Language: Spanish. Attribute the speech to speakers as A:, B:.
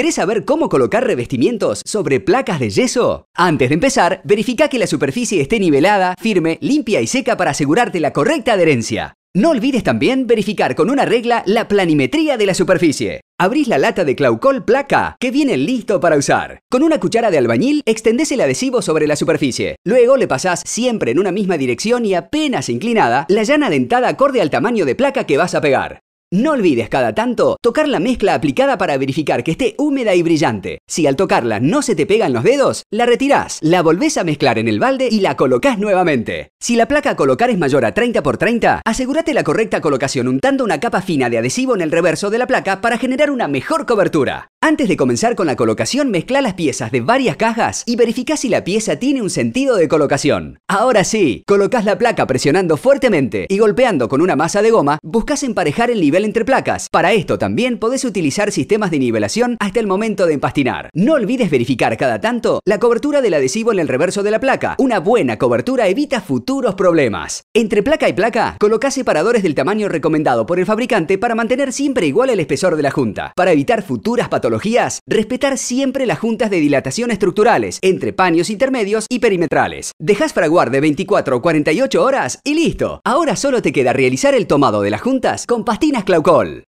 A: ¿Querés saber cómo colocar revestimientos sobre placas de yeso? Antes de empezar, verifica que la superficie esté nivelada, firme, limpia y seca para asegurarte la correcta adherencia. No olvides también verificar con una regla la planimetría de la superficie. Abrís la lata de Claucol Placa, que viene listo para usar. Con una cuchara de albañil, extendés el adhesivo sobre la superficie. Luego le pasás siempre en una misma dirección y apenas inclinada la llana dentada acorde al tamaño de placa que vas a pegar. No olvides cada tanto tocar la mezcla aplicada para verificar que esté húmeda y brillante. Si al tocarla no se te pegan los dedos, la retirás, la volvés a mezclar en el balde y la colocás nuevamente. Si la placa a colocar es mayor a 30 x 30, asegúrate la correcta colocación untando una capa fina de adhesivo en el reverso de la placa para generar una mejor cobertura. Antes de comenzar con la colocación, mezcla las piezas de varias cajas y verifica si la pieza tiene un sentido de colocación. Ahora sí, colocas la placa presionando fuertemente y golpeando con una masa de goma, buscas emparejar el nivel entre placas. Para esto también podés utilizar sistemas de nivelación hasta el momento de empastinar. No olvides verificar cada tanto la cobertura del adhesivo en el reverso de la placa. Una buena cobertura evita futuros problemas. Entre placa y placa, coloca separadores del tamaño recomendado por el fabricante para mantener siempre igual el espesor de la junta, para evitar futuras patologías respetar siempre las juntas de dilatación estructurales entre paños intermedios y perimetrales. Dejas fraguar de 24 a 48 horas y listo. Ahora solo te queda realizar el tomado de las juntas con pastinas Claucol.